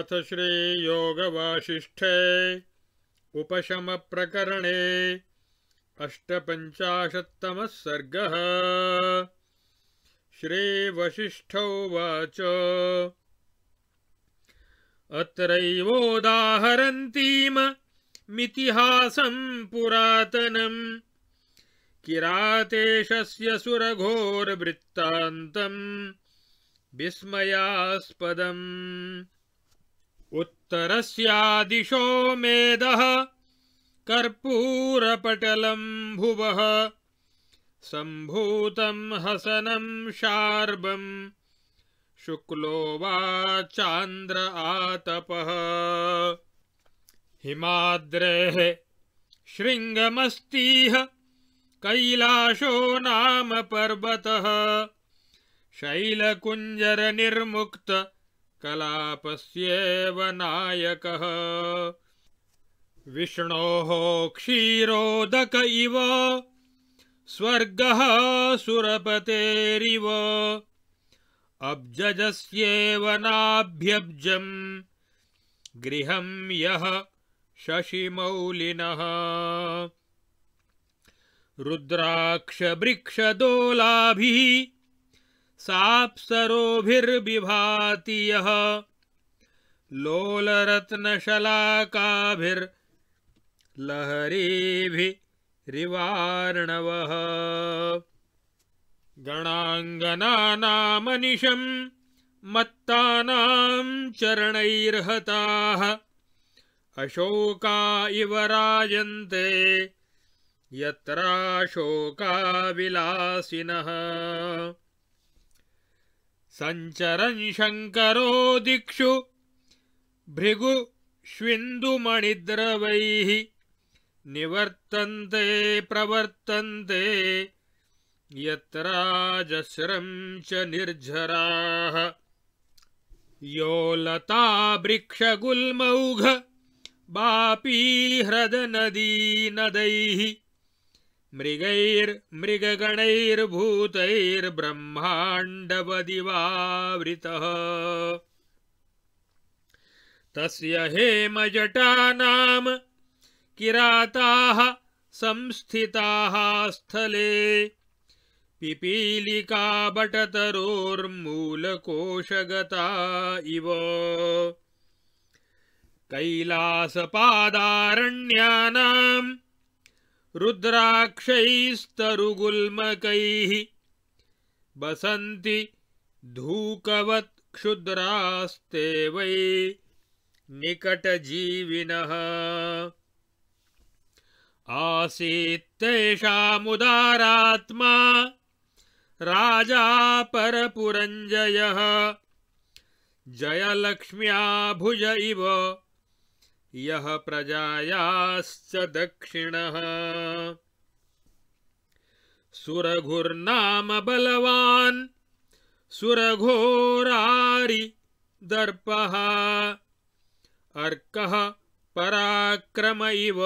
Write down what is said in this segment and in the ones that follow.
अथ श्रीयोगवासिष्ठे उपशमप्रकरणे अष्टपञ्चाशत्तमः सर्गः श्रे उवाच अत्रैवोदाहरन्तीम मितिहासं पुरातनम् किरातेशस्य सुरघोरवृत्तान्तम् विस्मयास्पदम् उत्तरस्यादिशो मेदः कर्पूरपटलं भुवः सम्भूतं हसनं शार्बम् शुक्लो वा चान्द्र आतपः हिमाद्रेः शृङ्गमस्तीह कैलाशो नाम पर्वतः शैलकुञ्जरनिर्मुक्त कलापस्येव नायकः विष्णोः क्षीरोदक इव स्वर्गः सुरपतेरिव अब्जजस्येव नाभ्यब्जम् गृहं यः शशिमौलिनः साप्सरोभिर्विभाति यः लोलरत्नशलाकाभिर्लहरीभिरिवार्णवः गणाङ्गनामनिशम् मत्तानां चरणैर्हताः अशोका इव राजन्ते यत्राशोकाविलासिनः सञ्चरन् शङ्करो दिक्षु भृगुष्विन्दुमणिद्रवैः निवर्तन्ते प्रवर्तन्ते यत्राजस्रं च निर्झराः यो वृक्षगुल्मौघ बापी ह्रदनदीनदैः मृगैर्मृगगणैर्भूतैर्ब्रह्माण्डवदिवावृतः तस्य हेमजटानाम् किराताः संस्थिताः स्थले पिपीलिकाबटतरोर्मूलकोशगता इव कैलासपादारण्यानाम् रुद्राक्षैस्तरुगुल्मकैः बसन्ति धूकवत् क्षुद्रास्ते वै निकटजीविनः आसीत् राजा परपुरञ्जयः जयलक्ष्म्या भुज इव यः प्रजायाश्च दक्षिणः सुरघुर्नाम बलवान् सुरघोरारि दर्पः अर्कः पराक्रम इव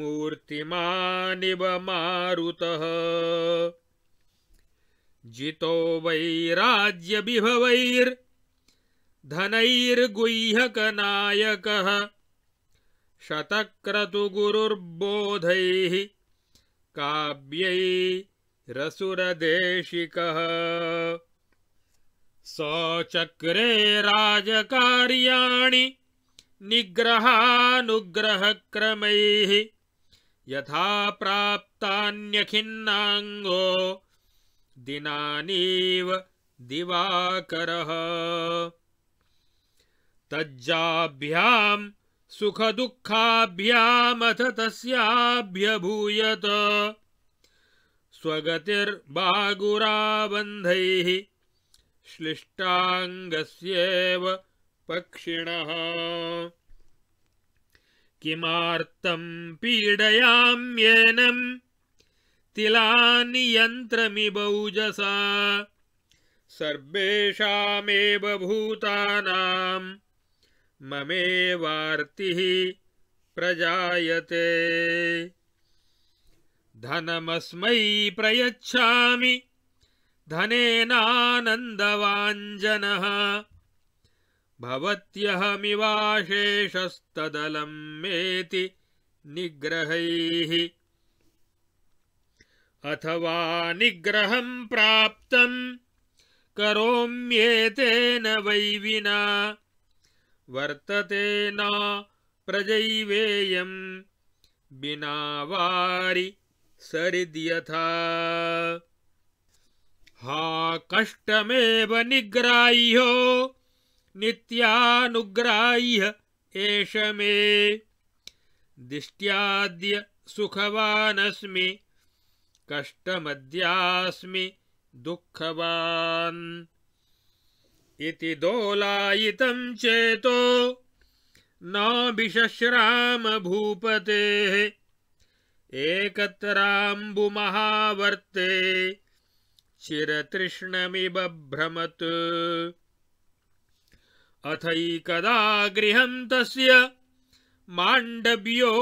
मूर्तिमानिव मारुतः जितो वैराज्यविभवैर् धनैर्गुह्यकनायकः शतक्रतुगुरुर्बोधैः काव्यैरसुरदेशिकः सचक्रे राजकार्याणि निग्रहानुग्रहक्रमैः यथा प्राप्तान्यखिन्नाङ्गो दिनानीव दिवाकरः तज्जाभ्याम् सुखदुःखाभ्यामथ तस्याभ्यभूयत स्वगतिर्बागुराबन्धैः श्लिष्टाङ्गस्येव पक्षिणः किमार्तं पीडयाम्येनं तिलानि यन्त्रमिबौजसा सर्वेषामेव ममे प्रजायते धनमस्मै प्रयच्छामि धनेनानन्दवाञ्जनः भवत्यहमिवा मेति निग्रहैः अथवा निग्रहं प्राप्तं करोम्येतेन वै विना वर्तते न प्रजैवेयं बिना वारि सरिद्यथा हा कष्टमेव निग्राह्यो नित्यानुग्राह्य एष मे दिष्ट्याद्य सुखवानस्मि कष्टमद्यास्मि दुःखवान् इति दोलायितम् चेतो न भूपते एकत्र अम्बुमहावर्ते चिरतृष्णमिब भ्रमत् अथैकदा गृहं तस्य माण्डव्यो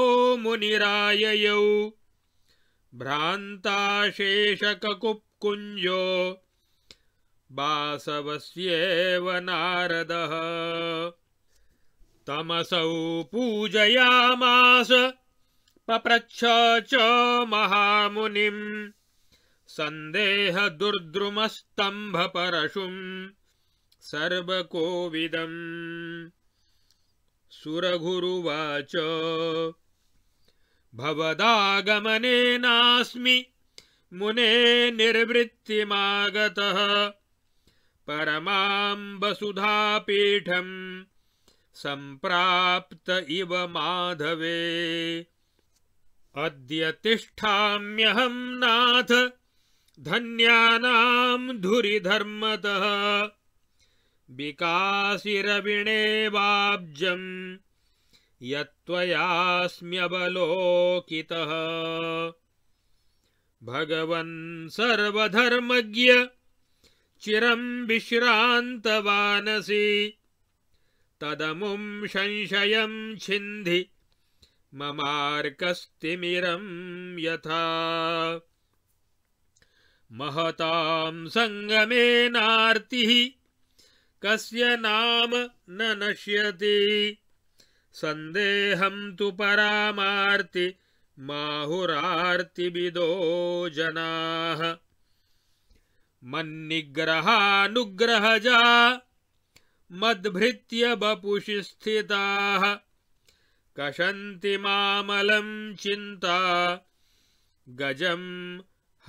मुनिराययौ भ्रान्ताशेषकककुप्कुञ्जो वासवस्येव नारदः तमसौ पूजयामास पप्रच्छ महामुनिम् सन्देहदुर्द्रुमस्तम्भपरशुम् सर्वकोविदम् सुरगुरुवाच भवदागमनेनास्मि मुने निर्वृत्तिमागतः परमाम्बसुधापीठम् सम्प्राप्त इव माधवे अद्य तिष्ठाम्यहम् नाथ धन्यानाम् धुरिधर्मतः विकासिरविणेवाब्जम् यत्त्वयास्म्यवलोकितः भगवन् सर्वधर्मज्ञ चिरं विश्रान्तवानसि तदमुं संशयम् छिन्धि ममार्कस्तिमिरं यथा महतां सङ्गमेनार्तिः कस्य नाम न नश्यति सन्देहम् तु माहुरार्तिविदो जनाः मन्निग्रहानुग्रहजा मद्भृत्य वपुषि स्थिताः कषन्तिमामलम् चिन्ता गजम्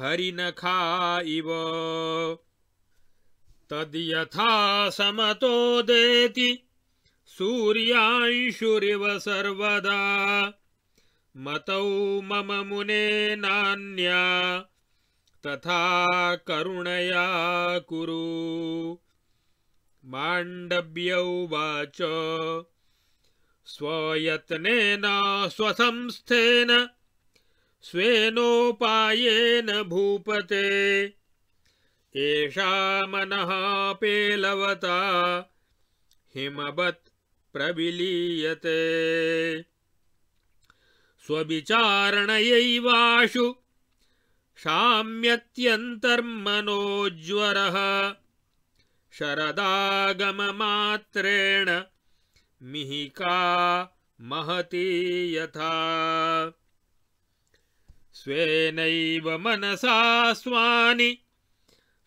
हरिनखा इव तद्यथा देति सूर्यांषुरिव सर्वदा मतौ मम मुने नान्या तथा करुणया कुरु माण्डव्य वाचो स्वयत्नेन स्वसंस्थेन स्वेनोपायेन भूपते एषा मनः पेलवता हिमवत् प्रविलीयते स्वविचारणयैवाशु शाम्यत्यन्तर्मनोज्वरः शरदागममात्रेण मिहिका महती यथा स्वेनैव मनसा स्वानि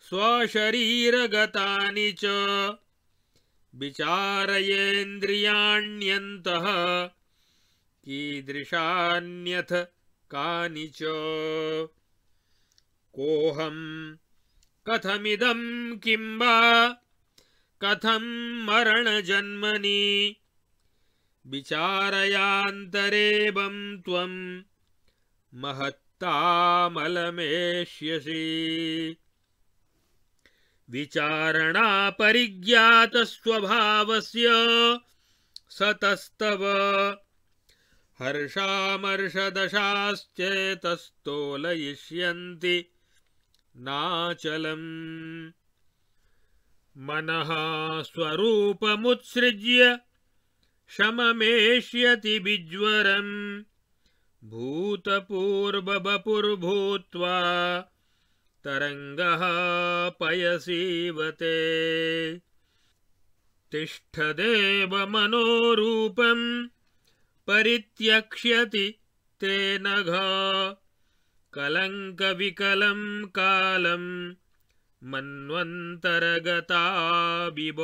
स्वशरीरगतानि च विचारयेन्द्रियाण्यन्तः कीदृशान्यथ कानि च कोऽहम् कथमिदम् किम् वा कथम् मरणजन्मनि विचारयान्तरेवम् त्वम् महत्तामलमेष्यसि विचारणापरिज्ञातस्वभावस्य सतस्तव हर्षामर्षदशाश्चेतस्तोलयिष्यन्ति नाचलम् मनः स्वरूपमुत्सृज्य शममेष्यति विज्वरम् भूतपूर्वबपुर्भूत्वा तरङ्गः पयसीवते तिष्ठदेव मनोरूपम् परित्यक्ष्यति त्रे नघा कालं कालम् मन्वन्तर्गताविव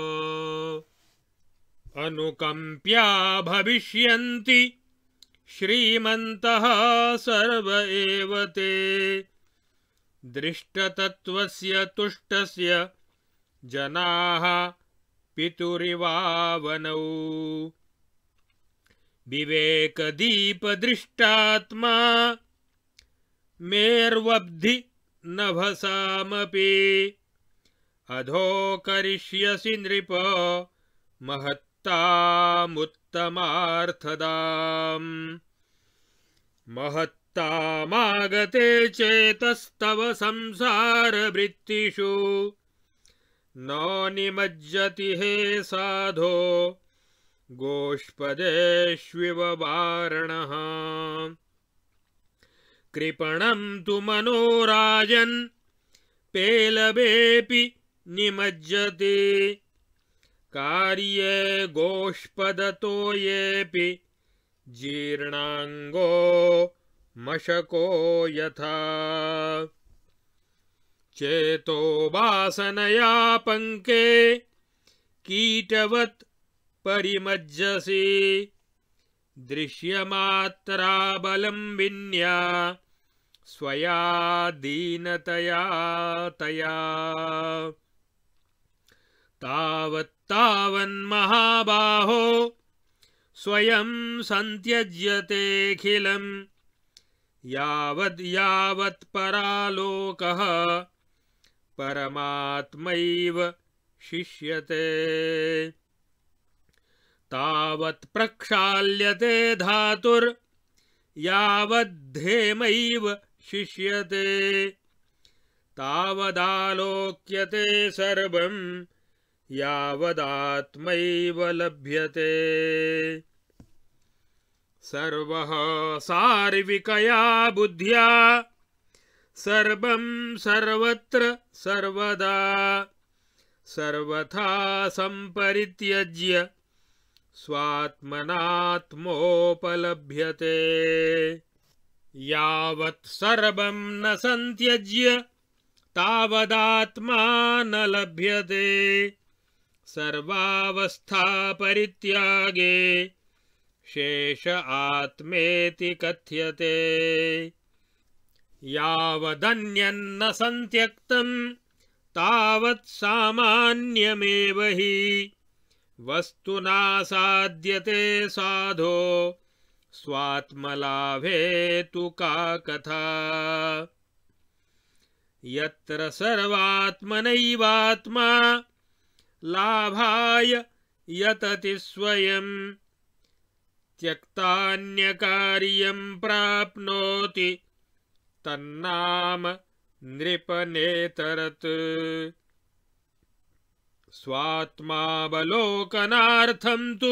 अनुकम्प्या भविष्यन्ति श्रीमन्तः सर्व एव ते दृष्टतत्त्वस्य तुष्टस्य जनाः पितुरिवावनौ विवेकदीपदृष्टात्मा मेर्वब्धि नभसामपि करिष्यसि नृप महत्तामुत्तमार्थदाम् महत्तामागते चेतस्तव संसारवृत्तिषु न निमज्जति हे साधो गोष्पदेष्विव वारणः कृपणं तु मनोराजन् पेलवेऽपि निमज्जते कार्ये गोष्पदतो येऽपि जीर्णाङ्गो मशको यथा चेतो वासनया पङ्के कीटवत् परिमज्जसि दृश्यमात्राबलं विन्या स्वया दीनतया तया तावत्तावन्महाबाहो स्वयं सन्त्यज्यतेऽखिलम् यावद्यावत्परालोकः परमात्मैव शिष्यते तावत् प्रक्षाल्यते धातुर्यावद्धेमैव शिष्यते तावदालोक्यते सर्वम् यावदात्मैव लभ्यते सर्वः सार्विकया बुद्ध्या सर्वं सर्वत्र सर्वदा सर्वथा सम्परित्यज्य स्वात्मनात्मोपलभ्यते यावत् सर्वम् न सन्त्यज्य तावदात्मा न लभ्यते सर्वावस्थापरित्यागे शेष आत्मेति कथ्यते यावदन्यन्न सन्त्यक्तम् सामान्यमेव हि वस्तुनासाध्यते साधो स्वात्मलाभे तु का कथा यत्र सर्वात्मनैवात्मा लाभाय यतति स्वयम् त्यक्तान्यकार्यम् प्राप्नोति तन्नाम नृपनेतरत् स्वात्मावलोकनार्थम् तु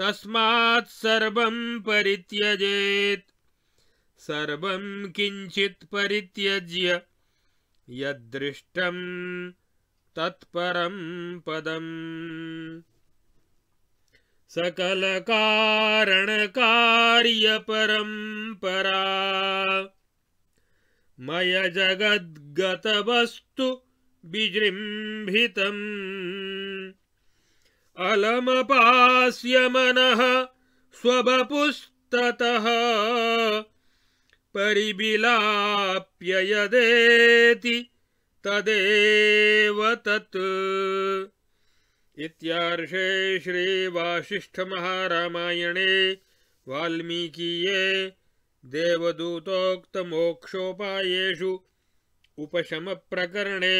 तस्मात् सर्वं परित्यजेत् सर्वं किञ्चित् परित्यज्य यद्दृष्टं तत्परं पदम् सकलकारणकार्यपरं परा मय जगद्गतवस्तु विजृम्भितम् अलमपास्य मनः स्वबपुस्ततः परिबिलाप्य यदेति तदेव तत् इत्यार्षे श्रीवासिष्ठमहारामायणे वाल्मीकीये देवदूतोक्तमोक्षोपायेषु उपशमप्रकरणे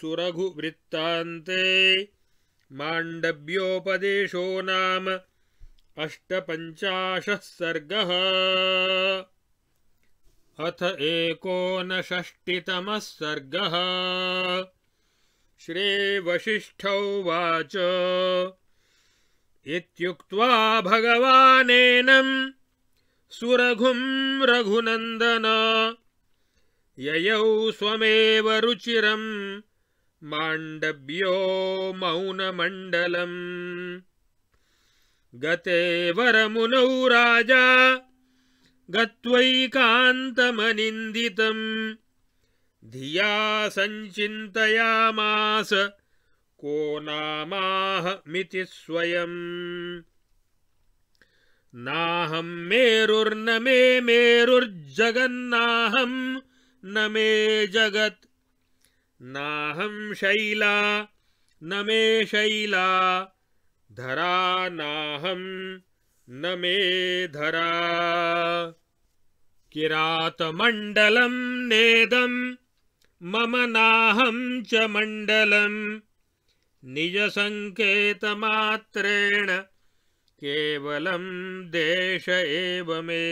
सुरघुवृत्तान्ते मांडव्योपदेशो नाम अष्टपञ्चाशः सर्गः अथ एकोनषष्टितमः वशिष्ठ श्रीवसिष्ठौवाच इत्युक्त्वा भगवानेनं सुरघुं रघुनंदन ययौ स्वमेव रुचिरम् माण्डव्यो मौनमण्डलम् गते वरमुनौ राजा गत्वैकान्तमनिन्दितम् धिया सञ्चिन्तयामास को नामाहमिति स्वयम् नाहम् मेरुर्न मे मेरुर्जगन्नाहम् न मे जगत् नाहं शैला न मे शैला धरा नाहं न मे धरा किरातमण्डलं नेदं मम नाहं च मण्डलम् निजसङ्केतमात्रेण केवलं देश एव मे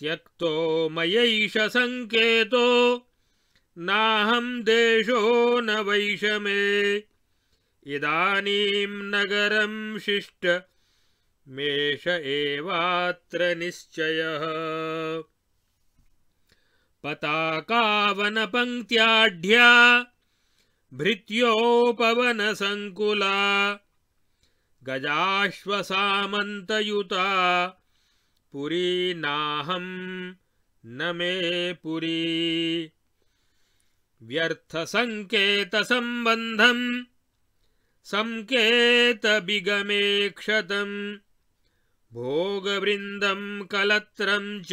त्यक्तो मयैष सङ्केतो नाहं देशो न वैषमे इदानीं नगरं शिष्ट मेष एवात्र निश्चयः पताकावनपङ्क्त्याढ्या भृत्योपवनसङ्कुला गजाश्वसामन्तयुता पुरी नाहं नमे मे पुरी व्यर्थसङ्केतसम्बन्धम् सङ्केतबिगमे क्षतम् भोगवृन्दम् कलत्रम् च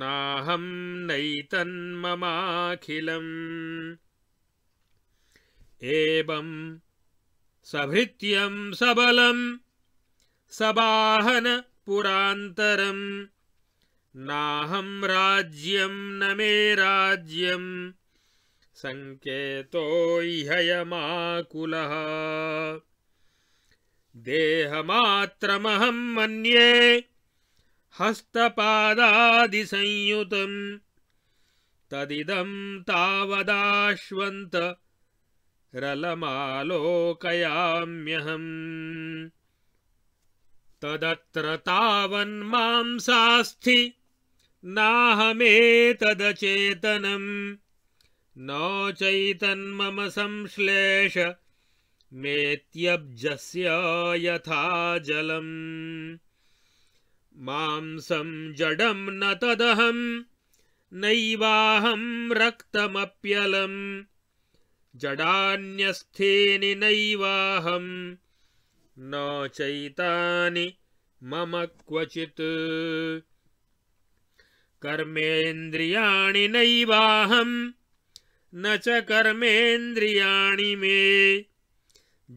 नाहं नैतन्ममाखिलम् एवम् सभृत्यम् सबलम् सबाहन पुरान्तरम् नाहम् राज्यम् न मे राज्यम् सङ्केतो इहयमाकुलः देहमात्रमहं मन्ये हस्तपादादिसंयुतम् तावदाश्वन्त तावदाश्वन्तरलमालोकयाम्यहम् तदत्र तावन्मांसास्थि नाहमेतदचेतनम् नो चैतन्मम मेत्यब्जस्य यथा जलम् मांसं जडं न तदहं नैवाहं रक्तमप्यलम् जडान्यस्थीनि नैवाहं न चैतानि मम क्वचित् कर्मेन्द्रियाणि नैवाहम् न च कर्मेन्द्रिया मे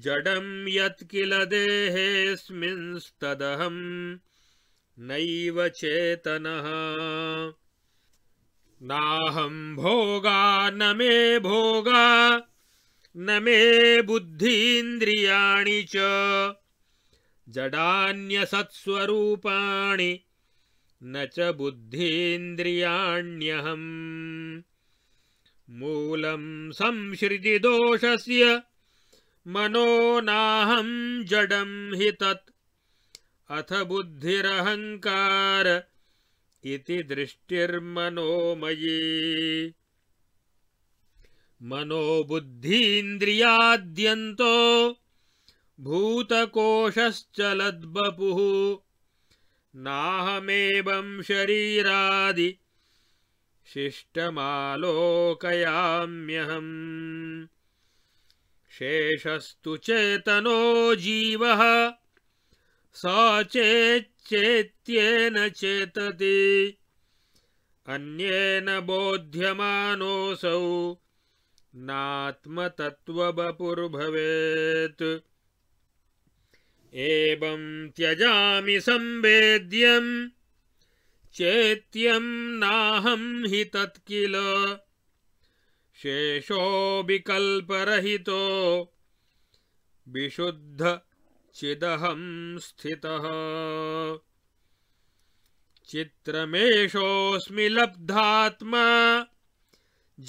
जडम यत्किल देहेऽस्मिंस्तदहं नेतन नाहम भोगा न मे भोगा न मे बुद्धीन्द्रियाणि च जडान्यसत्स्वरूपाणि न च बुद्धीन्द्रियाण्यहम् मूलं संश्रितिदोषस्य मनो नाहं जडं हि तत् अथ बुद्धिरहङ्कार इति दृष्टिर्मनोमयी मनो बुद्धीन्द्रियाद्यन्तो भूतकोशश्च लद्वपुः नाहमेवं शरीरादि शिष्टमालोकयाम्यहम् शेषस्तु चेतनो जीवः स चेच्चेत्येन चेतति अन्येन बोध्यमानोऽसौ नात्मतत्त्वबपुर्भवेत् एवम् त्यजामि संवेद्यम् चेत्यम नाहं हि तत्किल शेषो विकल्परहितो विशुद्ध चिदहं स्थितः चित्रमेशोस्मि लब्धात्मा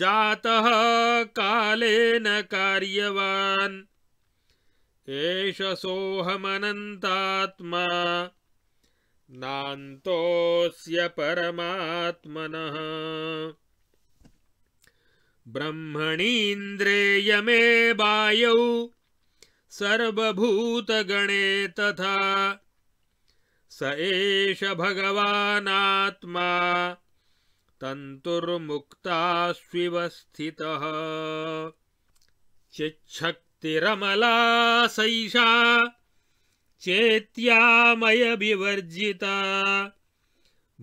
जातः कालेन कार्यवान् एष सोऽहमनन्तात्मा नान्तोऽस्य परमात्मनः ब्रह्मणीन्द्रेयमे सर्वभूतगणे तथा स एष भगवानात्मा तन्तुर्मुक्तास्विव स्थितः चिच्छक्तिरमला सैषा चेत्यामयविवर्जिता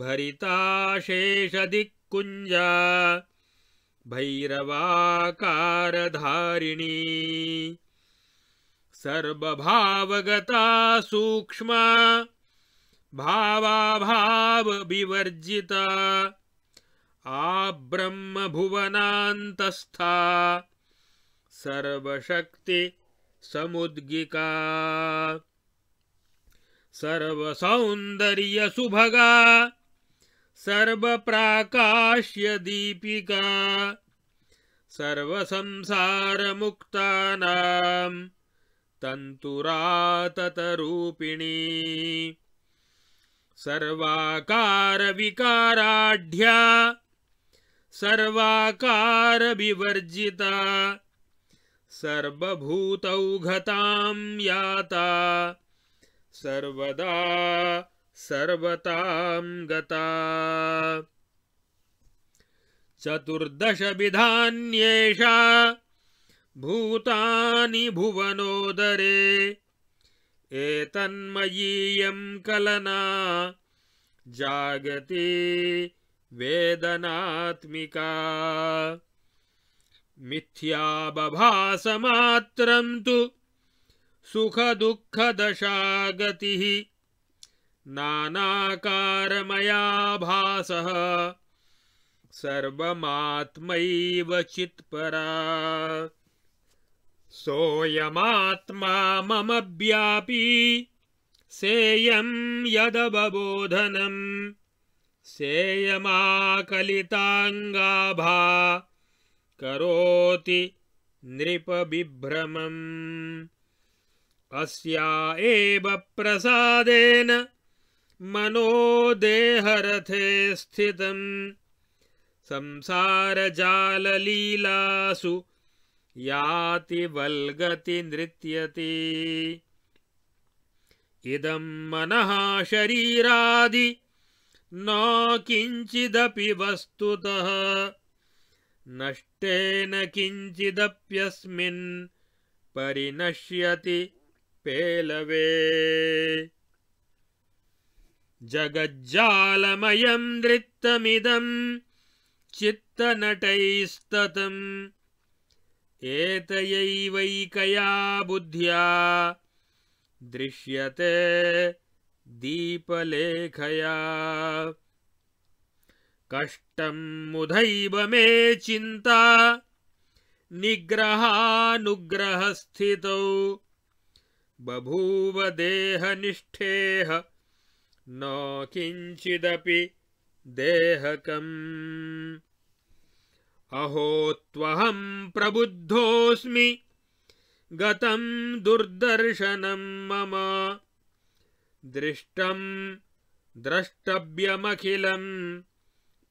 भरिताशेषदिक्कुञ्जा भैरवाकारधारिणी सर्वभावगता सूक्ष्मा भावाभावविवर्जिता आब्रह्मभुवनान्तस्था सर्वशक्तिसमुद्गिका सर्वसौन्दर्यसुभगा सर्वप्राकाश्यदीपिका सर्वसंसारमुक्तानाम् तन्तुराततरूपिणी सर्वाकारविकाराढ्या सर्वाकारविवर्जिता सर्वभूतौघताम् याता सर्वदा सर्वताम् गता चतुर्दशविधान्येषा भूतानि भुवनोदरे एतन्मयीयं कलना जागति वेदनात्मिका मिथ्याबभासमात्रम् तु सुखदुःखदशागतिः नानाकारमयाभासः सर्वमात्मैव चित्परा सोऽयमात्मा मम व्यापी सेयं यदवबोधनम् सेयमाकलिताङ्गाभा करोति नृपबिभ्रमम् अस्या एव प्रसादेन मनो देहरथे स्थितम् संसारजाललीलासु याति वल्गति नृत्यति इदं मनः शरीरादि न किञ्चिदपि वस्तुतः नष्टेन किञ्चिदप्यस्मिन् परिनश्यति पेलवे जगज्जालमयम् नृत्तमिदम् चित्तनटैस्ततम् एतयैवैकया बुद्ध्या दृश्यते दीपलेखया कष्टं मुधैव मे चिन्ता निग्रहानुग्रहस्थितौ बभूव देहनिष्ठेह न किञ्चिदपि देहकम् अहो त्वहम् प्रबुद्धोऽस्मि गतम् दुर्दर्शनम् मम दृष्टं द्रष्टव्यमखिलम्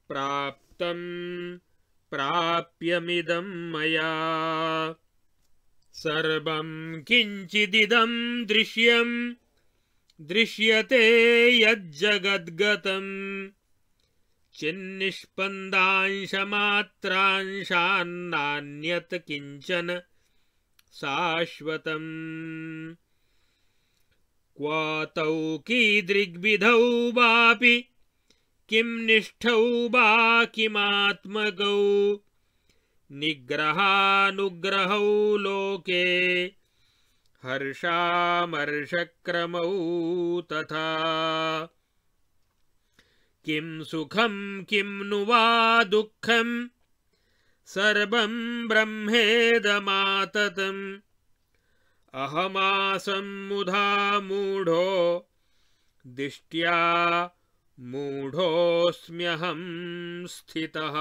प्राप्तं प्राप्यमिदम् मया सर्वम् किञ्चिदिदम् दृश्यम् दृश्यते यज्जगद्गतम् चिन्निष्पन्दांशमात्रांशान्नान्यत् किञ्चन शाश्वतम् क्वा तौ कीदृग्विधौ वापि किं निष्ठौ वा किमात्मकौ निग्रहानुग्रहौ लोके हर्षामर्षक्रमौ तथा किं सुखं किं नु वा दुःखं सर्वं ब्रह्मेदमाततम् अहमासं मुधा मूढो दिष्ट्या मूढोऽस्म्यहं स्थितः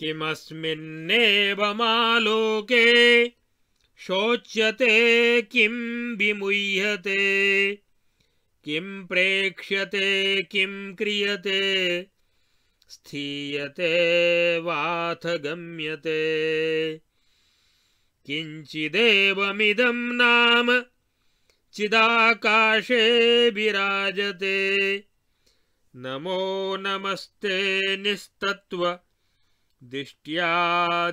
किमस्मिन्नेवमालोके शोच्यते किं विमुह्यते किं प्रेक्ष्यते किं क्रियते स्थीयते वाथ गम्यते किंचिदेवमिदं नाम चिदाकाशे विराजते नमो नमस्ते निस्तत्वा दिष्ट्या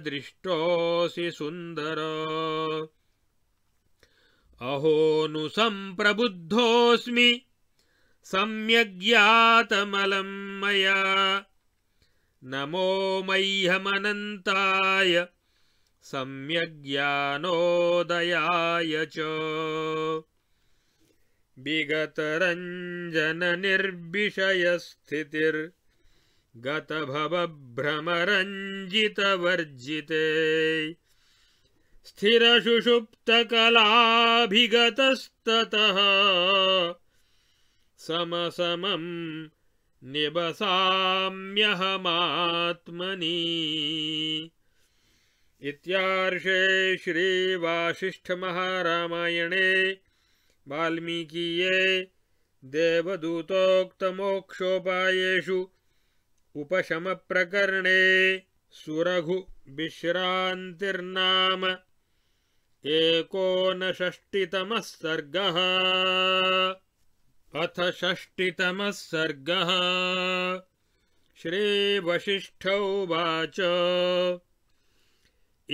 दृष्टोऽसि सुन्दर अहो नु सम्प्रबुद्धोऽस्मि सम्यग््यातमलम् मया नमो मह्यमनन्ताय सम्यग्ज्ञानोदयाय च विगतरञ्जननिर्विषयस्थितिर् गतभवभ्रमरञ्जितवर्जिते स्थिरसुषुप्तकलाभिगतस्ततः समसमं निवसाम्यहमात्मनि इत्यार्षे श्रीवासिष्ठमहारामायणे वाल्मीकिये देवदूतोक्तमोक्षोपायेषु उपशमप्रकरणे सुरघुविश्रान्तिर्नाम एकोनषष्टितमः सर्गः अथ षष्टितमः सर्गः वाच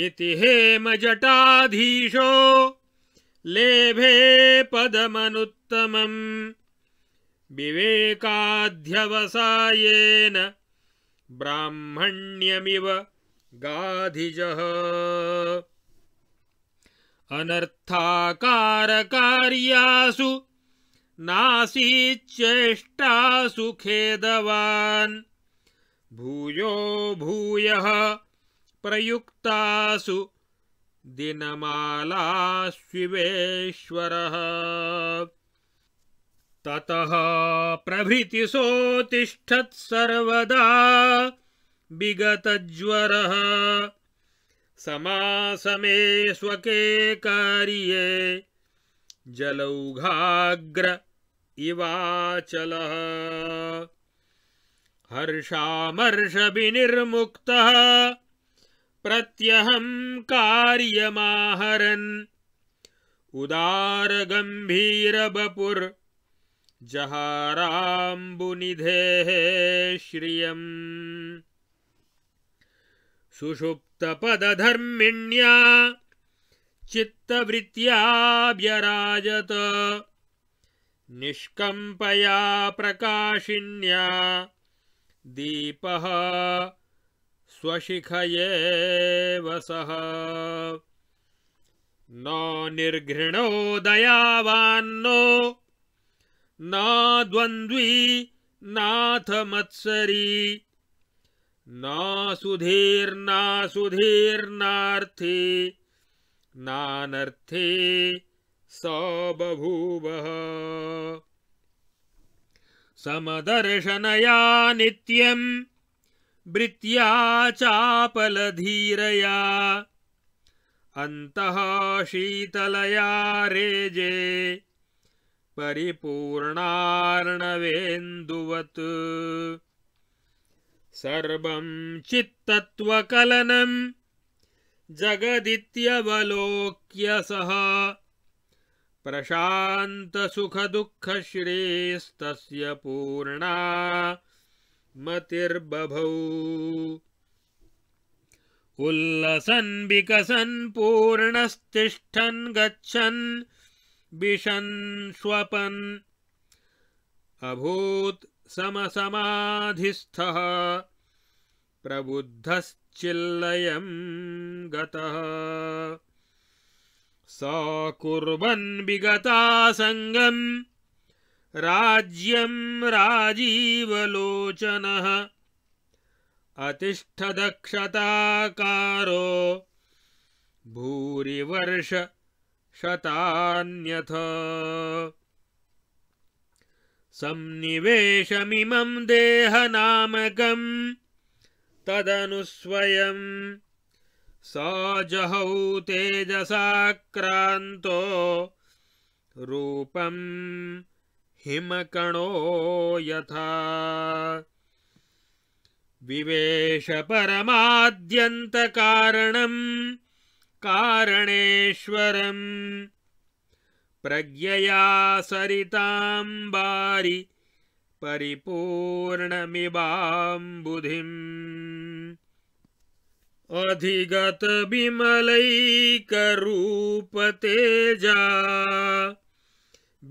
इति हेमजटाधीशो लेभे पदमनुत्तमम् विवेकाध्यवसायेन ब्राह्मण्यमिव गाधिजः अनर्थाकारकार्यासु नासीच्चेष्टासु खेदवान् भूयो भूयः प्रयुक्तासु दिनमालाश्विवेश्वरः ततः प्रभृति तिष्ठत् सर्वदा विगतज्वरः समासमे स्वके कार्ये जलौघाग्र इवाचलः हर्षामर्षविनिर्मुक्तः प्रत्यहम् कार्यमाहरन् उदारगम्भीरबपुर् जहाराम्बुनिधेः श्रियम् सुषुप्तपदधर्मिण्या चित्तवृत्त्या व्यराजत निष्कम्पया प्रकाशिन्या दीपः स्वशिखये वसः न निर्घृणो दयावान्नो नाद्वन्द्वी द्वन्द्वि नाथ मत्सरी नासुधीर्ना नानर्थे स बभूवः समदर्शनया नित्यम् वृत्या चापलधीरया अन्तः शीतलया रेजे परिपूर्णार्णवेन्दुवत् सर्वं चित्तत्वकलनं जगदित्यवलोक्य सः प्रशान्तसुखदुःखश्रेस्तस्य पूर्णा मतिर्बभौ उल्लसन् विकसन् पूर्णस्तिष्ठन् गच्छन् विशन् स्वपन् अभूत् समसमाधिस्थः प्रबुद्धश्चिल्लयम् गतः स कुर्वन्विगतासङ्गम् राज्यम् राजीवलोचनः अतिष्ठदक्षताकारो भूरिवर्ष शतान्यथ संनिवेशमिमं देहनामकम् तदनुस्वयं साजहौ जहौ तेजसाक्रान्तो रूपं हिमकणो यथा विवेशपरमाद्यन्तकारणम् कारणेश्वरम् प्रज्ञया सरिताम्बारि परिपूर्णमिवाम्बुधिम् अधिगतविमलैकरूपतेजा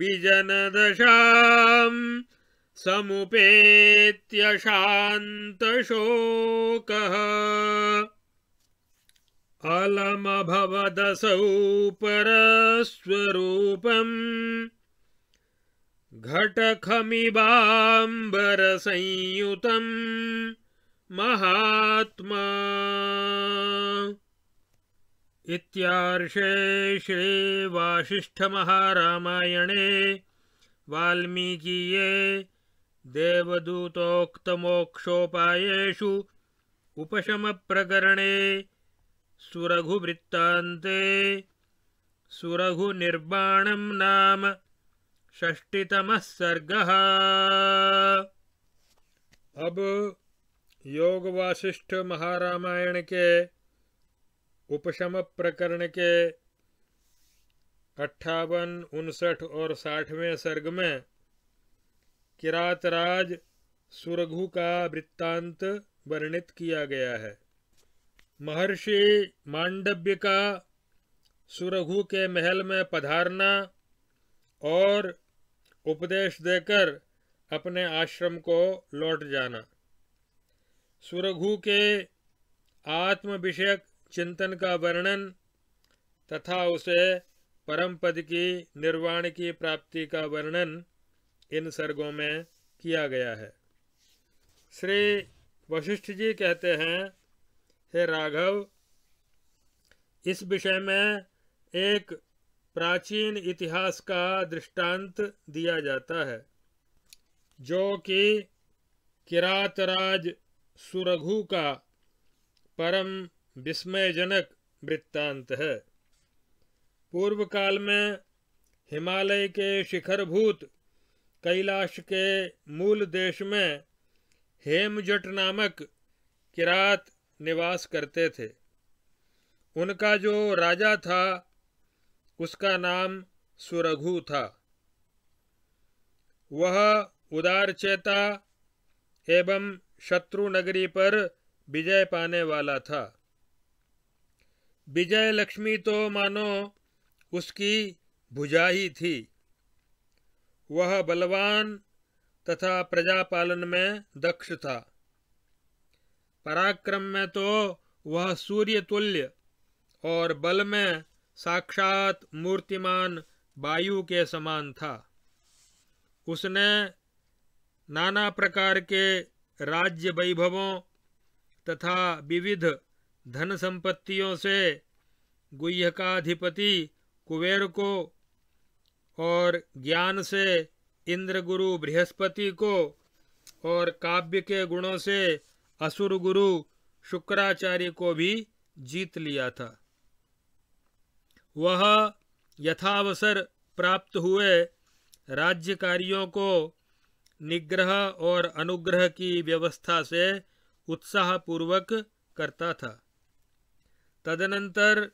विजनदशाम् समुपेत्य शान्तशोकः अलमभवदसौ परस्वरूपम् घटखमिबाम्बरसंयुतम् महात्मा इत्यार्षे श्रीवासिष्ठमहारामायणे वाल्मीकीये वाल्मीकिये देवदूतोक्तमोक्षोपायेषु उपशमप्रकरणे सुरघुवृत्तान्ते सुरघुनिर्बाणं नाम षष्टितमः सर्गः अब योग वासिष्ठ महारामायण के उपशम प्रकरण के अट्ठावन उनसठ और साठवें सर्ग में किरातराज सुरघु का वृत्तांत वर्णित किया गया है महर्षि मांडव्य का सुरघु के महल में पधारना और उपदेश देकर अपने आश्रम को लौट जाना सुरघु के आत्म विषयक चिंतन का वर्णन तथा उसे परम पद की निर्वाण की प्राप्ति का वर्णन इन सर्गों में किया गया है श्री वशिष्ठ जी कहते हैं हे राघव इस विषय में एक प्राचीन इतिहास का दृष्टांत दिया जाता है जो कि किरातराज सुरघु का परम विस्मयजनक वृत्तांत है पूर्व काल में हिमालय के शिखरभूत कैलाश के मूल देश में हेमजट नामक किरात निवास करते थे उनका जो राजा था उसका नाम सुरघु था वह उदारचेता एवं शत्रु नगरी पर विजय पाने वाला था विजय लक्ष्मी तो मानो उसकी भुजा ही थी वह बलवान तथा प्रजापालन में दक्ष था पराक्रम में तो वह सूर्य तुल्य और बल में साक्षात मूर्तिमान वायु के समान था उसने नाना प्रकार के राज्य वैभवों तथा विविध धन संपत्तियों से गुह्य कुबेर को और ज्ञान से इंद्रगुरु बृहस्पति को और काव्य के गुणों से असुर गुरु शुक्राचार्य को भी जीत लिया था वह यथावसर प्राप्त हुए राज्य कार्यों को निग्रह और अनुग्रह की व्यवस्था से उत्साहपूर्वक करता था तदनंतर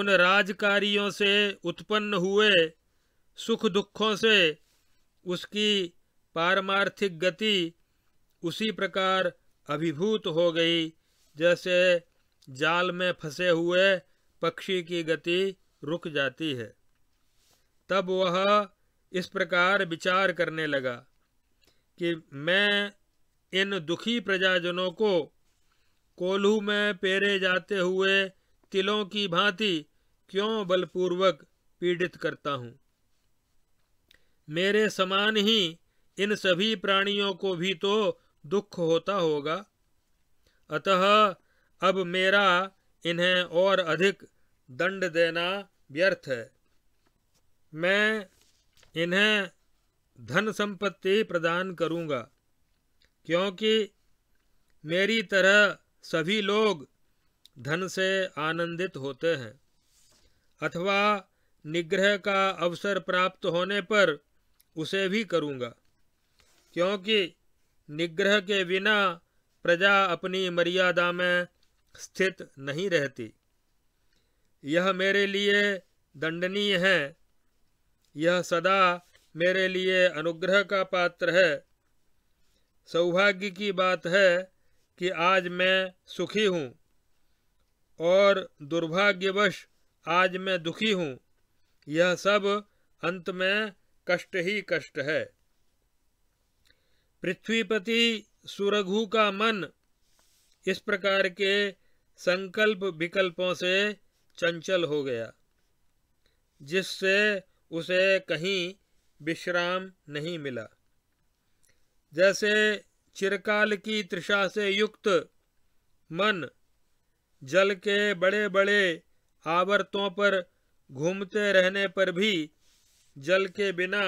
उन राजकार्यों से उत्पन्न हुए सुख दुखों से उसकी पारमार्थिक गति उसी प्रकार अभिभूत हो गई जैसे जाल में फंसे हुए पक्षी की गति रुक जाती है तब वह इस प्रकार विचार करने लगा कि मैं इन दुखी प्रजाजनों को कोल्हू में पेरे जाते हुए तिलों की भांति क्यों बलपूर्वक पीड़ित करता हूँ मेरे समान ही इन सभी प्राणियों को भी तो दुख होता होगा अतः अब मेरा इन्हें और अधिक दंड देना व्यर्थ है मैं इन्हें धन संपत्ति प्रदान करूंगा क्योंकि मेरी तरह सभी लोग धन से आनंदित होते हैं अथवा निग्रह का अवसर प्राप्त होने पर उसे भी करूंगा क्योंकि निग्रह के बिना प्रजा अपनी मर्यादा में स्थित नहीं रहती यह मेरे लिए दंडनीय है यह सदा मेरे लिए अनुग्रह का पात्र है सौभाग्य की बात है कि आज मैं सुखी हूँ और दुर्भाग्यवश आज मैं दुखी हूँ यह सब अंत में कष्ट ही कष्ट है पृथ्वीपति सुरघु का मन इस प्रकार के संकल्प विकल्पों से चंचल हो गया जिससे उसे कहीं विश्राम नहीं मिला जैसे चिरकाल की तृषा से युक्त मन जल के बड़े बड़े आवर्तों पर घूमते रहने पर भी जल के बिना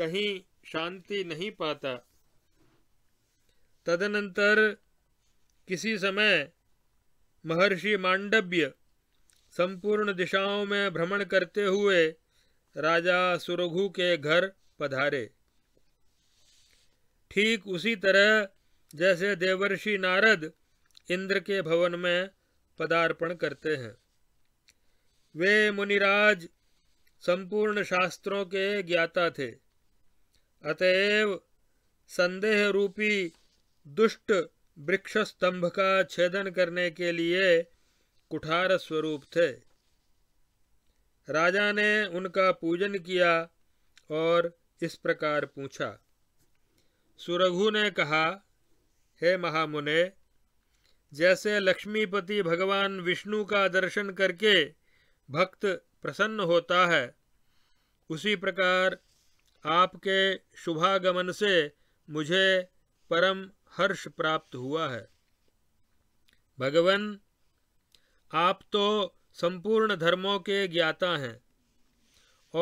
कहीं शांति नहीं पाता तदनंतर किसी समय महर्षि मांडव्य संपूर्ण दिशाओं में भ्रमण करते हुए राजा सुरघु के घर पधारे ठीक उसी तरह जैसे देवर्षि नारद इंद्र के भवन में पदार्पण करते हैं वे मुनिराज संपूर्ण शास्त्रों के ज्ञाता थे अतएव संदेह रूपी दुष्ट वृक्ष स्तंभ का छेदन करने के लिए कुठार स्वरूप थे राजा ने उनका पूजन किया और इस प्रकार पूछा सुरघु ने कहा हे महामुने जैसे लक्ष्मीपति भगवान विष्णु का दर्शन करके भक्त प्रसन्न होता है उसी प्रकार आपके शुभागमन से मुझे परम हर्ष प्राप्त हुआ है भगवान आप तो संपूर्ण धर्मों के ज्ञाता हैं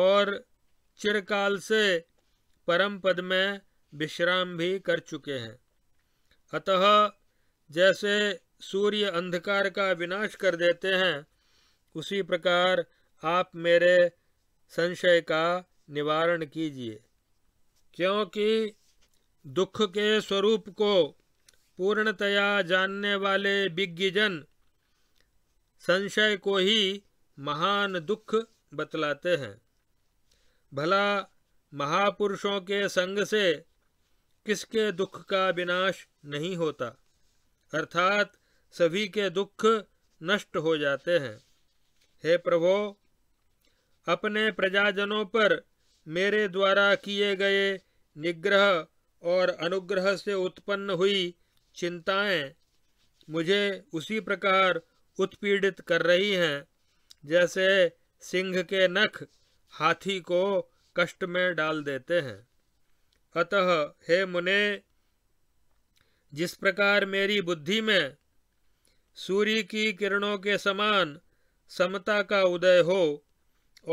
और चिरकाल से परम पद में विश्राम भी कर चुके हैं अतः जैसे सूर्य अंधकार का विनाश कर देते हैं उसी प्रकार आप मेरे संशय का निवारण कीजिए क्योंकि दुख के स्वरूप को पूर्णतया जानने वाले विज्ञजन संशय को ही महान दुख बतलाते हैं भला महापुरुषों के संग से किसके दुख का विनाश नहीं होता अर्थात सभी के दुख नष्ट हो जाते हैं हे प्रभो अपने प्रजाजनों पर मेरे द्वारा किए गए निग्रह और अनुग्रह से उत्पन्न हुई चिंताएं मुझे उसी प्रकार उत्पीड़ित कर रही हैं जैसे सिंह के नख हाथी को कष्ट में डाल देते हैं अतः हे मुने जिस प्रकार मेरी बुद्धि में सूर्य की किरणों के समान समता का उदय हो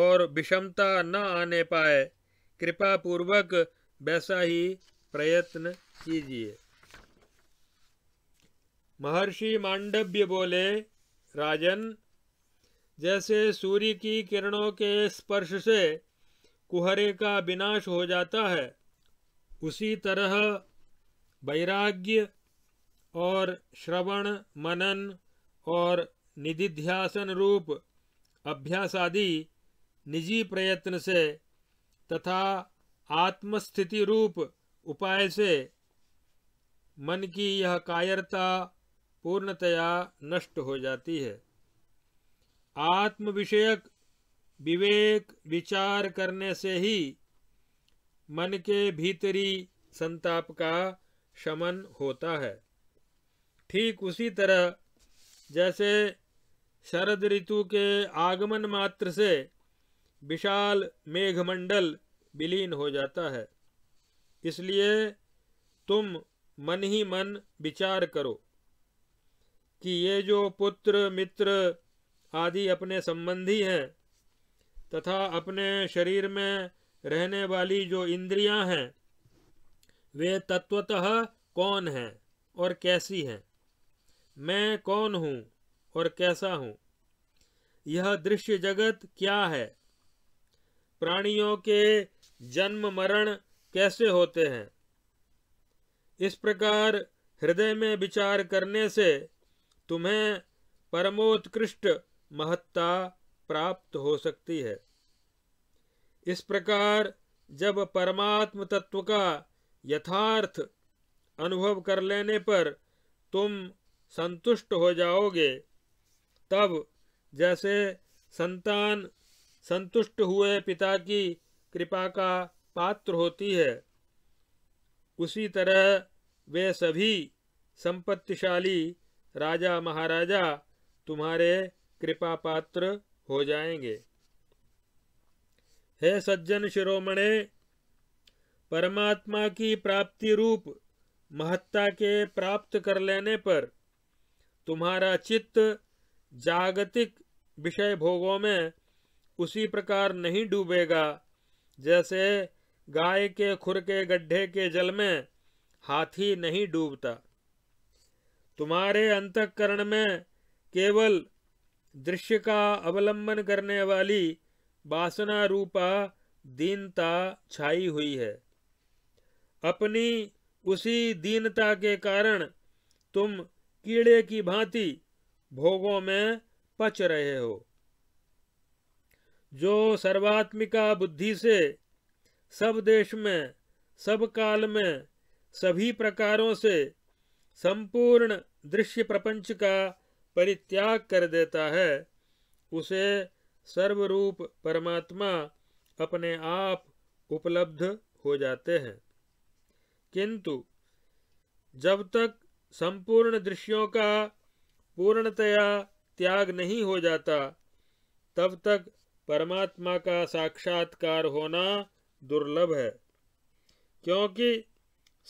और विषमता न आने पाए कृपा पूर्वक वैसा ही प्रयत्न कीजिए महर्षि मांडव्य बोले राजन जैसे सूर्य की किरणों के स्पर्श से कुहरे का विनाश हो जाता है उसी तरह वैराग्य और श्रवण मनन और निधिध्यासन रूप अभ्यास आदि निजी प्रयत्न से तथा आत्मस्थिति रूप उपाय से मन की यह कायरता पूर्णतया नष्ट हो जाती है आत्म विषयक विवेक विचार करने से ही मन के भीतरी संताप का शमन होता है ठीक उसी तरह जैसे शरद ऋतु के आगमन मात्र से विशाल मेघमंडल विलीन हो जाता है इसलिए तुम मन ही मन विचार करो कि ये जो पुत्र मित्र आदि अपने संबंधी हैं तथा अपने शरीर में रहने वाली जो इंद्रियां हैं वे तत्वतः कौन हैं और कैसी हैं मैं कौन हूँ और कैसा हूँ यह दृश्य जगत क्या है प्राणियों के जन्म मरण कैसे होते हैं इस प्रकार हृदय में विचार करने से तुम्हें परमोत्कृष्ट महत्ता प्राप्त हो सकती है इस प्रकार जब परमात्म तत्व का यथार्थ अनुभव कर लेने पर तुम संतुष्ट हो जाओगे तब जैसे संतान संतुष्ट हुए पिता की कृपा का पात्र होती है उसी तरह वे सभी संपत्तिशाली राजा महाराजा तुम्हारे कृपा पात्र हो जाएंगे हे सज्जन शिरोमणे परमात्मा की प्राप्ति रूप महत्ता के प्राप्त कर लेने पर तुम्हारा चित्त जागतिक विषय भोगों में उसी प्रकार नहीं डूबेगा जैसे गाय के खुर के गड्ढे के जल में हाथी नहीं डूबता तुम्हारे अंतकरण में केवल दृश्य का अवलंबन करने वाली वासना रूपा दीनता छाई हुई है अपनी उसी दीनता के कारण तुम कीड़े की भांति भोगों में पच रहे हो जो सर्वात्मिका बुद्धि से सब देश में सब काल में सभी प्रकारों से संपूर्ण दृश्य प्रपंच का परित्याग कर देता है उसे सर्वरूप परमात्मा अपने आप उपलब्ध हो जाते हैं किंतु जब तक संपूर्ण दृश्यों का पूर्णतया त्याग नहीं हो जाता तब तक परमात्मा का साक्षात्कार होना दुर्लभ है क्योंकि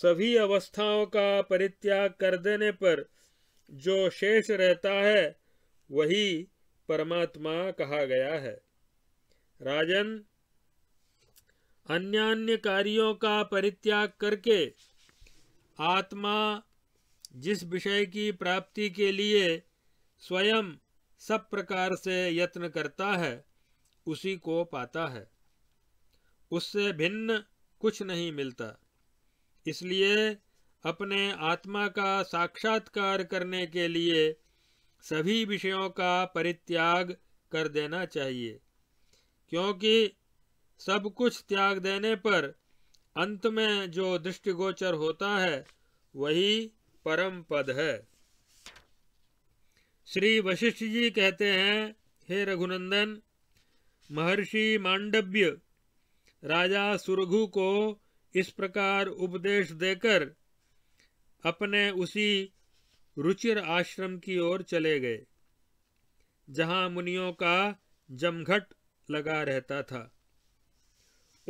सभी अवस्थाओं का परित्याग कर देने पर जो शेष रहता है वही परमात्मा कहा गया है राजन अन्य कार्यों का परित्याग करके आत्मा जिस विषय की प्राप्ति के लिए स्वयं सब प्रकार से यत्न करता है उसी को पाता है उससे भिन्न कुछ नहीं मिलता इसलिए अपने आत्मा का साक्षात्कार करने के लिए सभी विषयों का परित्याग कर देना चाहिए क्योंकि सब कुछ त्याग देने पर अंत में जो दृष्टिगोचर होता है वही परम पद है श्री वशिष्ठ जी कहते हैं हे रघुनंदन महर्षि मांडव्य राजा सुरघु को इस प्रकार उपदेश देकर अपने उसी रुचिर आश्रम की ओर चले गए जहां मुनियों का जमघट लगा रहता था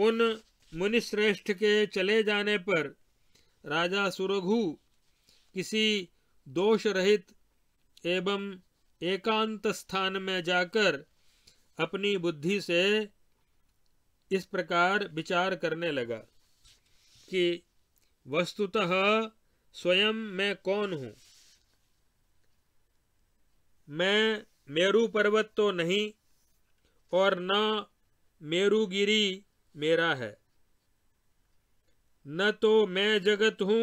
उन मुनिश्रेष्ठ के चले जाने पर राजा सुरघु किसी दोष रहित एवं एकांत स्थान में जाकर अपनी बुद्धि से इस प्रकार विचार करने लगा कि वस्तुतः स्वयं मैं कौन हूँ मैं मेरू पर्वत तो नहीं और न मेरुगिरी मेरा है न तो मैं जगत हूँ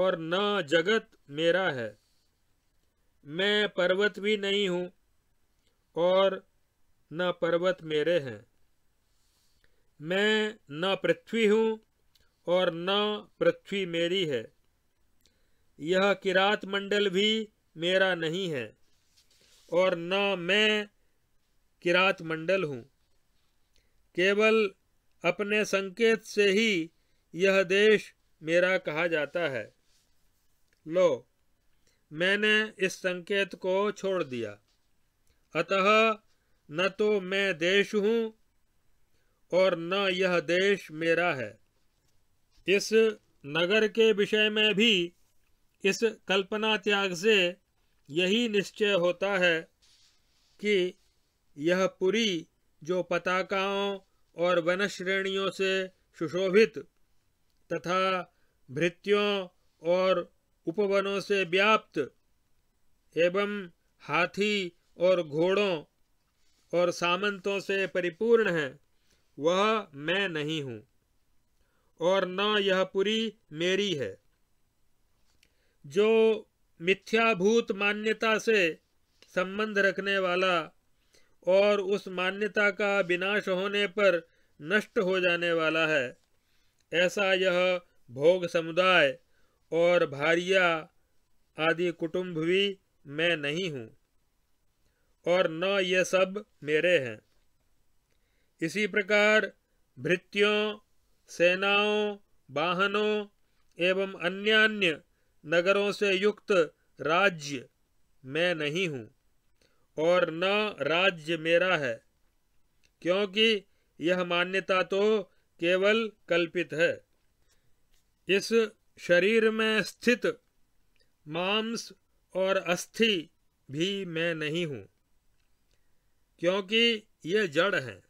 और न जगत मेरा है मैं पर्वत भी नहीं हूँ और न पर्वत मेरे हैं मैं न पृथ्वी हूँ और न पृथ्वी मेरी है यह किरात मंडल भी मेरा नहीं है और न मैं किरात मंडल हूँ केवल अपने संकेत से ही यह देश मेरा कहा जाता है लो मैंने इस संकेत को छोड़ दिया अतः न तो मैं देश हूँ और न यह देश मेरा है इस नगर के विषय में भी इस कल्पना त्याग से यही निश्चय होता है कि यह पुरी जो पताकाओं और वन श्रेणियों से सुशोभित तथा भृत्यों और उपवनों से व्याप्त एवं हाथी और घोड़ों और सामंतों से परिपूर्ण है वह मैं नहीं हूं और न यह पुरी मेरी है जो मिथ्याभूत मान्यता से संबंध रखने वाला और उस मान्यता का विनाश होने पर नष्ट हो जाने वाला है ऐसा यह भोग समुदाय और भारिया आदि कुटुंब भी मैं नहीं हूँ और न ये सब मेरे हैं इसी प्रकार भृत्यों सेनाओं वाहनों एवं अन्यान्य नगरों से युक्त राज्य मैं नहीं हूँ और न राज्य मेरा है क्योंकि यह मान्यता तो केवल कल्पित है इस शरीर में स्थित मांस और अस्थि भी मैं नहीं हूँ क्योंकि ये जड़ हैं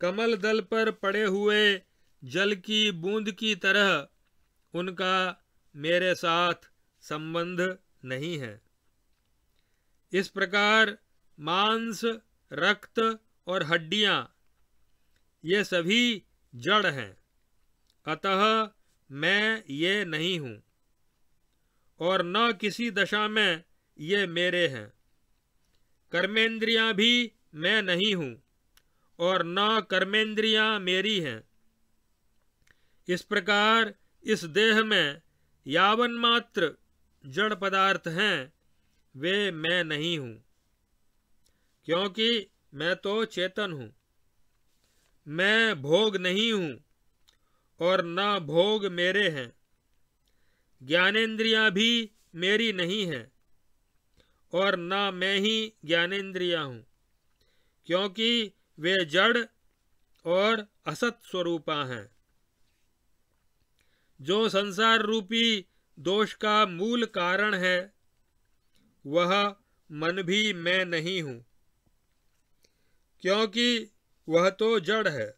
कमल दल पर पड़े हुए जल की बूंद की तरह उनका मेरे साथ संबंध नहीं है इस प्रकार मांस रक्त और हड्डियां ये सभी जड़ हैं अतः मैं ये नहीं हूँ और न किसी दशा में ये मेरे हैं कर्मेंद्रियां भी मैं नहीं हूँ और न कर्मेंद्रियां मेरी हैं इस प्रकार इस देह में यावन मात्र जड़ पदार्थ हैं वे मैं नहीं हूं क्योंकि मैं तो चेतन हूं मैं भोग नहीं हूं और न भोग मेरे हैं ज्ञानेन्द्रियां भी मेरी नहीं हैं और न मैं ही ज्ञानेन्द्रिया हूं क्योंकि वे जड़ और असत स्वरूपा हैं जो संसार रूपी दोष का मूल कारण है वह मन भी मैं नहीं हूं क्योंकि वह तो जड़ है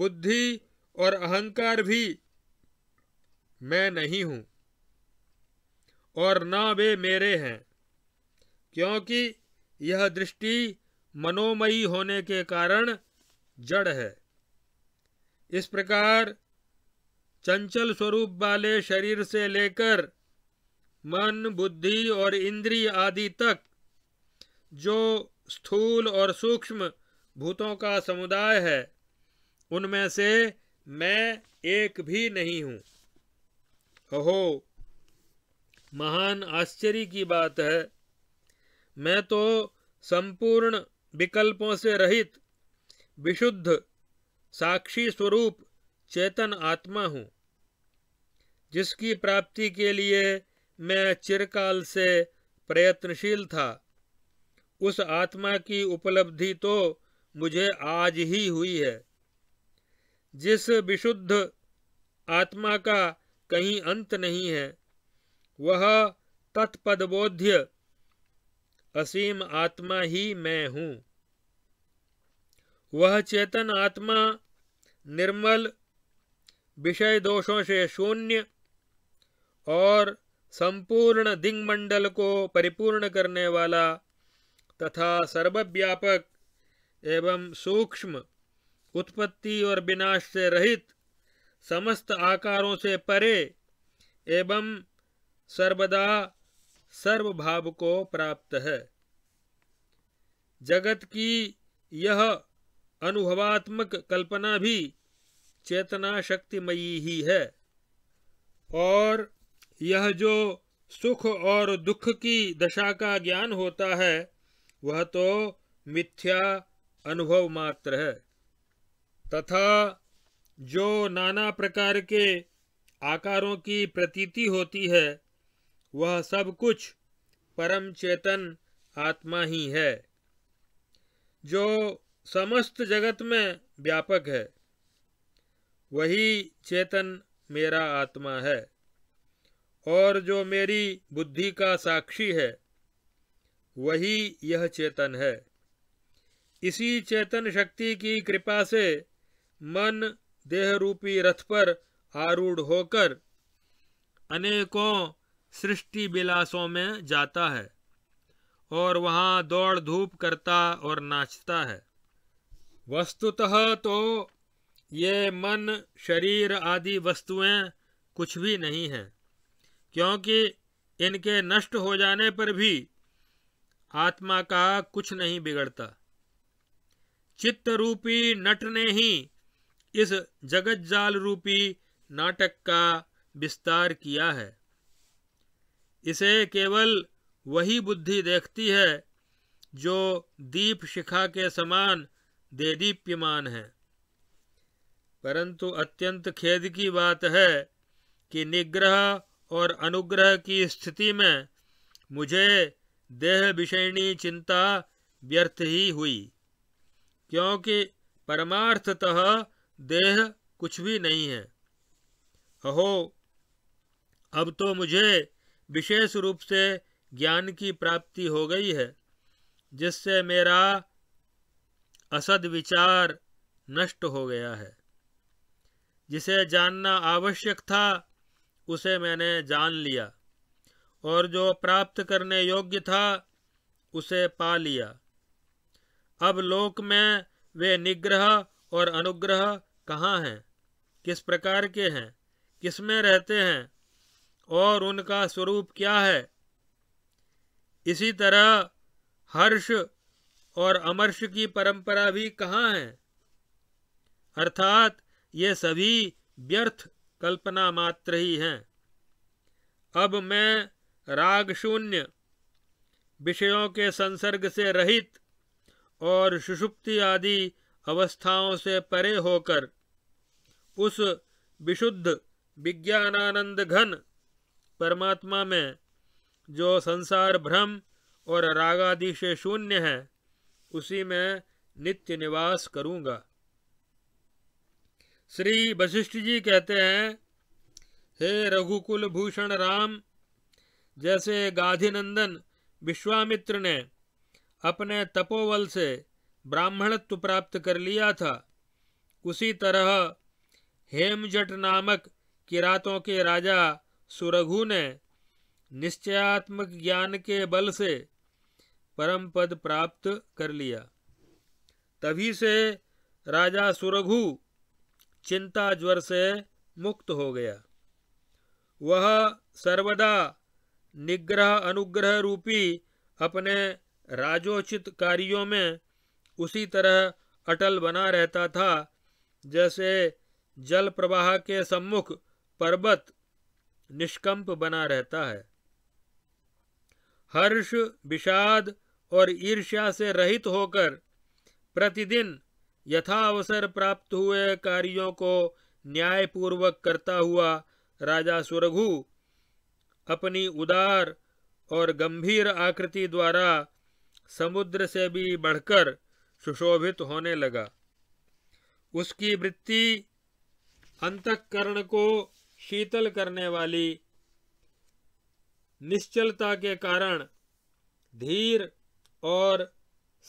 बुद्धि और अहंकार भी मैं नहीं हूं और ना वे मेरे हैं क्योंकि यह दृष्टि मनोमयी होने के कारण जड़ है इस प्रकार चंचल स्वरूप वाले शरीर से लेकर मन बुद्धि और इंद्रिय आदि तक जो स्थूल और सूक्ष्म भूतों का समुदाय है उनमें से मैं एक भी नहीं हूँ अहो महान आश्चर्य की बात है मैं तो संपूर्ण विकल्पों से रहित विशुद्ध साक्षी स्वरूप चेतन आत्मा हूँ जिसकी प्राप्ति के लिए मैं चिरकाल से प्रयत्नशील था उस आत्मा की उपलब्धि तो मुझे आज ही हुई है जिस विशुद्ध आत्मा का कहीं अंत नहीं है वह तत्पदबोध्य असीम आत्मा ही मैं हूँ वह चेतन आत्मा निर्मल विषय दोषों से शून्य और संपूर्ण दिंगमंडल को परिपूर्ण करने वाला तथा सर्वव्यापक एवं सूक्ष्म उत्पत्ति और विनाश से रहित समस्त आकारों से परे एवं सर्वदा सर्वभाव को प्राप्त है जगत की यह अनुभवात्मक कल्पना भी चेतना शक्तिमयी ही है और यह जो सुख और दुख की दशा का ज्ञान होता है वह तो मिथ्या अनुभव मात्र है तथा जो नाना प्रकार के आकारों की प्रतीति होती है वह सब कुछ परम चेतन आत्मा ही है जो समस्त जगत में व्यापक है वही चेतन मेरा आत्मा है और जो मेरी बुद्धि का साक्षी है वही यह चेतन है इसी चेतन शक्ति की कृपा से मन देह रूपी रथ पर आरूढ़ होकर अनेकों सृष्टि विलासों में जाता है और वहाँ दौड़ धूप करता और नाचता है वस्तुतः तो ये मन शरीर आदि वस्तुएं कुछ भी नहीं हैं क्योंकि इनके नष्ट हो जाने पर भी आत्मा का कुछ नहीं बिगड़ता चित्त रूपी नट ने ही इस जगज्जाल रूपी नाटक का विस्तार किया है इसे केवल वही बुद्धि देखती है जो दीप शिखा के समान देदीप्यमान है परंतु अत्यंत खेद की बात है कि निग्रह और अनुग्रह की स्थिति में मुझे देह विषयणी चिंता व्यर्थ ही हुई क्योंकि परमार्थतः देह कुछ भी नहीं है अहो अब तो मुझे विशेष रूप से ज्ञान की प्राप्ति हो गई है जिससे मेरा असद विचार नष्ट हो गया है जिसे जानना आवश्यक था उसे मैंने जान लिया और जो प्राप्त करने योग्य था उसे पा लिया अब लोक में वे निग्रह और अनुग्रह कहाँ हैं किस प्रकार के हैं किसमें रहते हैं और उनका स्वरूप क्या है इसी तरह हर्ष और अमर्ष की परंपरा भी कहाँ है अर्थात ये सभी व्यर्थ कल्पना मात्र ही हैं अब मैं राग शून्य विषयों के संसर्ग से रहित और सुषुप्ति आदि अवस्थाओं से परे होकर उस विशुद्ध विज्ञानानंद घन परमात्मा में जो संसार भ्रम और रागादि से शून्य है उसी में नित्य निवास करूंगा श्री वशिष्ठ जी कहते हैं हे रघुकुल भूषण राम जैसे गाधिनंदन विश्वामित्र ने अपने तपोवल से ब्राह्मणत्व प्राप्त कर लिया था उसी तरह हेमजट नामक किरातों के राजा सुरघु ने निश्चयात्मक ज्ञान के बल से परम पद प्राप्त कर लिया तभी से राजा सुरघु चिंता ज्वर से मुक्त हो गया वह सर्वदा निग्रह अनुग्रह रूपी अपने राजोचित कार्यों में उसी तरह अटल बना रहता था जैसे जल प्रवाह के सम्मुख पर्वत निष्कंप बना रहता है हर्ष विषाद और ईर्ष्या से रहित होकर प्रतिदिन यथा अवसर प्राप्त हुए कार्यों को न्यायपूर्वक करता हुआ राजा सुरघु अपनी उदार और गंभीर आकृति द्वारा समुद्र से भी बढ़कर सुशोभित होने लगा उसकी वृत्ति अंतकरण को शीतल करने वाली निश्चलता के कारण धीर और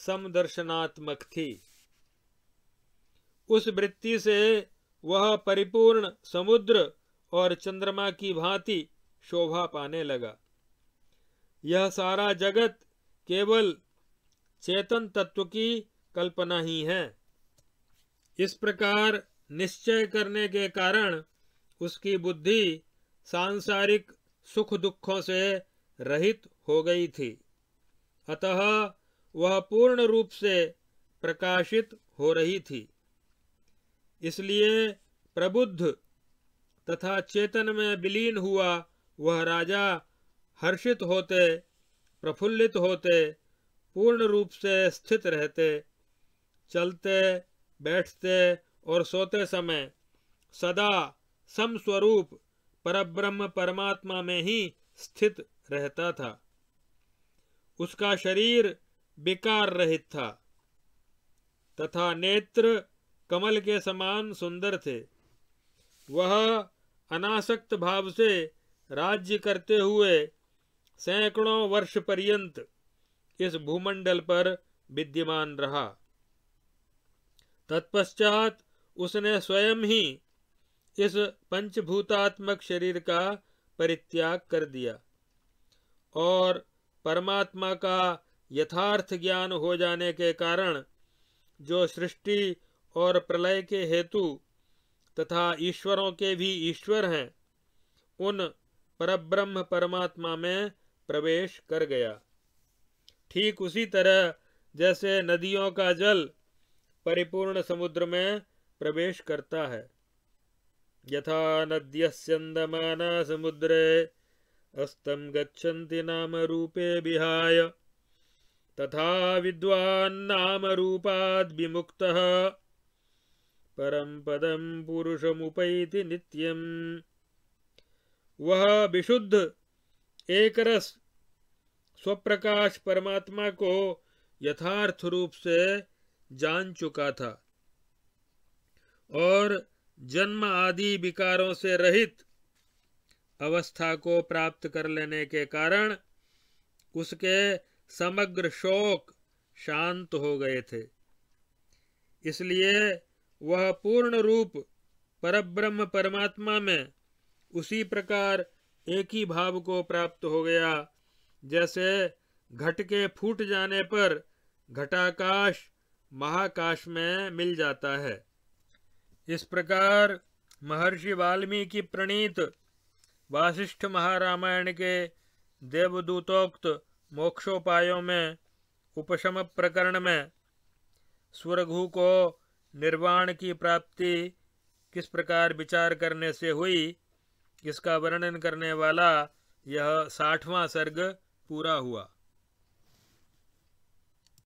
समदर्शनात्मक थी उस वृत्ति से वह परिपूर्ण समुद्र और चंद्रमा की भांति शोभा पाने लगा यह सारा जगत केवल चेतन तत्व की कल्पना ही है इस प्रकार निश्चय करने के कारण उसकी बुद्धि सांसारिक सुख दुखों से रहित हो गई थी अतः वह पूर्ण रूप से प्रकाशित हो रही थी इसलिए प्रबुद्ध तथा चेतन में विलीन हुआ वह राजा हर्षित होते प्रफुल्लित होते पूर्ण रूप से स्थित रहते चलते बैठते और सोते समय सदा समस्वरूप परब्रह्म परमात्मा में ही स्थित रहता था उसका शरीर बेकार रहित था तथा नेत्र कमल के समान सुंदर थे वह अनासक्त भाव से राज्य करते हुए सैकड़ों वर्ष पर्यंत इस भूमंडल पर विद्यमान रहा तत्पश्चात उसने स्वयं ही इस पंचभूतात्मक शरीर का परित्याग कर दिया और परमात्मा का यथार्थ ज्ञान हो जाने के कारण जो सृष्टि और प्रलय के हेतु तथा ईश्वरों के भी ईश्वर हैं उन परब्रह्म परमात्मा में प्रवेश कर गया ठीक उसी तरह जैसे नदियों का जल परिपूर्ण समुद्र में प्रवेश करता है यथा नद्यस्यन्दमाना समुद्रे अस्तं गच्छन्ति नामरूपे विहाय तथा विद्वान्नामरूपाद् विमुक्तः परं पदं पुरुषमुपैति नित्यम् वह विशुद्ध एकरस स्वप्रकाश परमात्मा को यथार्थ रूप से जान चुका था और जन्म आदि विकारों से रहित अवस्था को प्राप्त कर लेने के कारण उसके समग्र शोक शांत हो गए थे इसलिए वह पूर्ण रूप परब्रह्म परमात्मा में उसी प्रकार एक ही भाव को प्राप्त हो गया जैसे घट के फूट जाने पर घटाकाश महाकाश में मिल जाता है इस प्रकार महर्षि वाल्मीकि प्रणीत वासिष्ठ महारामायण के देवदूतोक्त मोक्षोपायों में उपशम प्रकरण में स्वरघु को निर्वाण की प्राप्ति किस प्रकार विचार करने से हुई इसका वर्णन करने वाला यह साठवां सर्ग पूरा हुआ